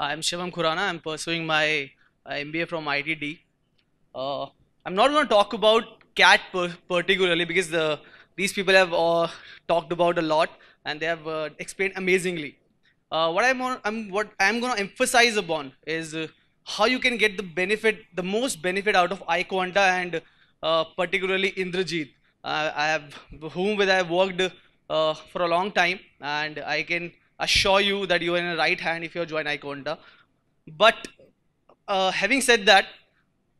Uh, I'm Shivam Khurana. I'm pursuing my uh, MBA from IDD. Uh, I'm not going to talk about CAT per particularly because the, these people have uh, talked about a lot and they have uh, explained amazingly. Uh, what I'm, I'm what I'm going to emphasize upon is how you can get the benefit, the most benefit out of iQuanta and particularly Indrajit. I have whom with I have worked for a long time and I can assure you that you are in a right hand if you join iQuanta. But uh, having said that,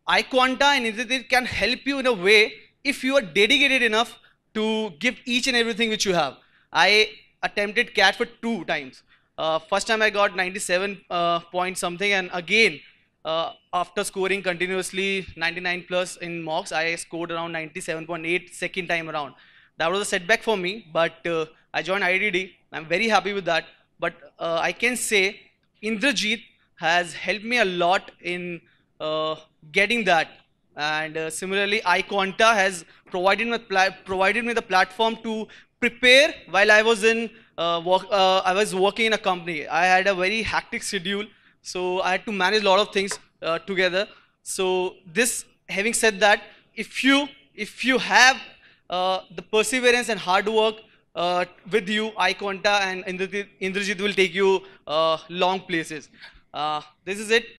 iQuanta and Initiative can help you in a way if you are dedicated enough to give each and everything which you have. I attempted CAT for two times. Uh, first time I got 97 uh, point something and again uh, after scoring continuously 99 plus in mocks I scored around 97.8 second time around. That was a setback for me but uh, I joined IDD. I'm very happy with that. But uh, I can say Indrajit has helped me a lot in uh, getting that. And uh, similarly, iQuanta has provided me, provided me the platform to prepare while I was in uh, work, uh, I was working in a company. I had a very hectic schedule, so I had to manage a lot of things uh, together. So this, having said that, if you if you have the perseverance and hard work uh, with you, Iconta and Indrajit, Indrajit will take you uh, long places. Uh, this is it.